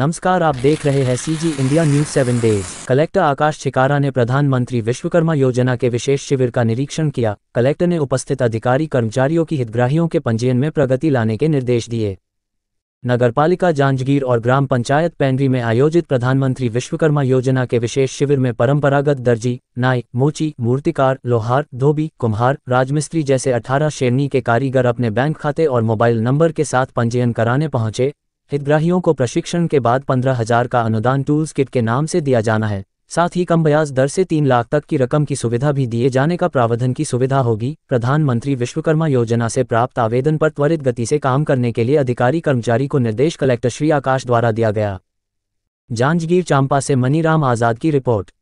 नमस्कार आप देख रहे हैं CG India news seven days collector Akash Chhikara ने प्रधानमंत्री विश्वकर्मा योजना के विशेष शिविर का निरीक्षण किया कलेक्टर ने उपस्थित अधिकारी कर्मचारियों की हितग्राहियों के पंजीयन में प्रगति लाने के निर्देश दिए नगरपालिका जांजगीर और ग्राम पंचायत पैनरी में आयोजित प्रधानमंत्री विश्वकर्मा योजना के विशेष शिविर में परंपरागत दर्जी नाई मोची मूर्तिकार लोहार धोबी कुम्हार राजमिस्त्री जैसे 18 श्रेणी के कारीगर अपने बैंक खाते और मोबाइल नंबर के साथ पंजीयन कराने पहुंचे हितग्राहियों को प्रशिक्षण के बाद पंद्रह हजार का अनुदान टूल्स किट के नाम से दिया जाना है साथ ही कम ब्याज दर से तीन लाख तक की रकम की सुविधा भी दिए जाने का प्रावधान की सुविधा होगी प्रधानमंत्री विश्वकर्मा योजना से प्राप्त आवेदन पर त्वरित गति से काम करने के लिए अधिकारी कर्मचारी को निर्देश कलेक्टर श्री आकाश द्वारा दिया गया जांजगीर चांपा से मनीराम आजाद की रिपोर्ट